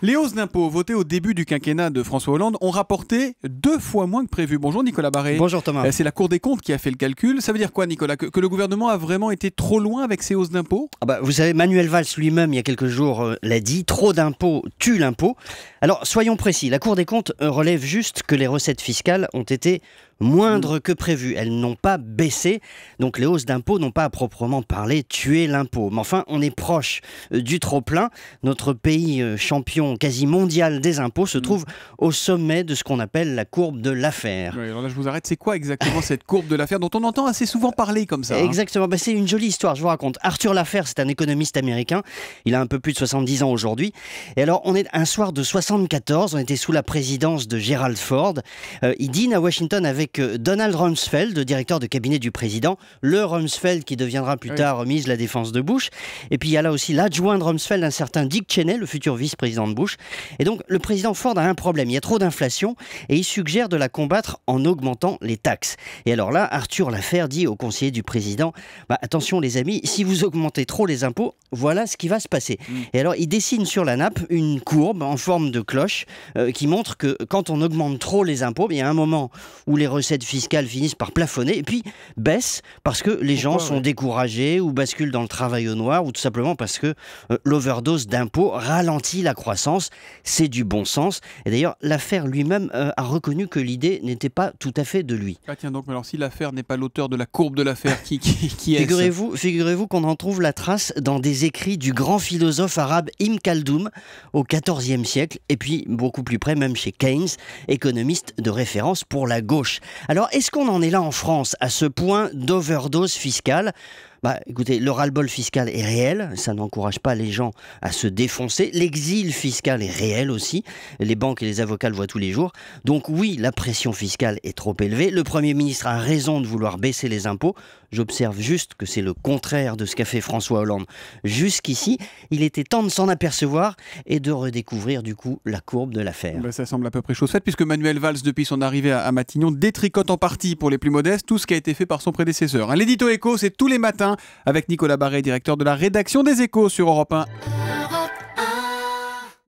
Les hausses d'impôts votées au début du quinquennat de François Hollande ont rapporté deux fois moins que prévu. Bonjour Nicolas Barré. Bonjour Thomas. Euh, c'est la Cour des comptes qui a fait le calcul. Ça veut dire quoi Nicolas que, le gouvernement a vraiment été trop loin avec ses hausses d'impôts ah bah, Vous savez, Manuel Valls lui-même, il y a quelques jours, euh, l'a dit, trop d'impôts tue l'impôt. Alors soyons précis, la Cour des comptes relève juste que les recettes fiscales ont été moindres que prévu. Elles n'ont pas baissé, donc les hausses d'impôts n'ont pas à proprement parler tué l'impôt. Mais enfin, on est proche euh, du trop-plein. Notre pays euh, champion quasi mondial des impôts se mm. trouve au sommet de ce qu'on appelle la courbe de l'affaire. là, je vous arrête. C'est quoi exactement cette courbe de l'affaire dont on entend assez souvent parler comme ça hein Exactement. Bah, c'est une jolie histoire, je vous raconte. Arthur Laffaire, c'est un économiste américain. Il a un peu plus de 70 ans aujourd'hui. Et alors, on est un soir de 74, on était sous la présidence de Gerald Ford. Euh, il dîne à Washington avec euh, Donald Rumsfeld, directeur de cabinet du président, le Rumsfeld qui deviendra plus tard remise la défense de Bush. Et puis il y a là aussi l'adjoint de Rumsfeld, un certain Dick Cheney, le futur vice-président de Bush. Et donc le président Ford a un problème, il y a trop d'inflation et il suggère de la combattre en augmentant les taxes. Et alors là, Arthur LaFer dit au conseiller du président, bah, attention les amis, si vous augmentez trop les impôts, voilà ce qui va se passer. Mm. Et alors il dessine sur la nappe une courbe en forme de cloche euh, qui montre que quand on augmente trop les impôts, il y a un moment où les recettes fiscales finissent par plafonner et puis baissent parce que les gens sont découragés ou basculent dans le travail au noir ou tout simplement parce que euh, l'overdose d'impôts ralentit la croissance. C'est du bon sens. Et d'ailleurs, l'affaire lui-même euh, a reconnu que l'idée n'était pas tout à fait de lui. Ah tiens donc, mais alors si l'affaire n'est pas l'auteur de la courbe de l'affaire, qui, qui, est Figurez-vous qu'on en trouve la trace dans des écrits du grand philosophe arabe Ibn Khaldoun au XIVe siècle et puis beaucoup plus près même chez Keynes, économiste de référence pour la gauche. Alors, est-ce qu'on en est là en France à ce point d'overdose fiscale bah, écoutez, le ras-le-bol fiscal est réel, ça n'encourage pas les gens à se défoncer. L'exil fiscal est réel aussi, les banques et les avocats le voient tous les jours. Donc oui, la pression fiscale est trop élevée. Le Premier ministre a raison de vouloir baisser les impôts. J'observe juste que c'est le contraire de ce qu'a fait François Hollande. Jusqu'ici, il était temps de s'en apercevoir et de redécouvrir du coup la courbe de l'affaire. Bah, ça semble à peu près chose faite puisque Manuel Valls, depuis son arrivée à Matignon, détricote en partie pour les plus modestes tout ce qui a été fait par son prédécesseur. Hein, l'édito écho, c'est tous les matins avec Nicolas Barré, directeur de la rédaction des Échos sur Europe 1.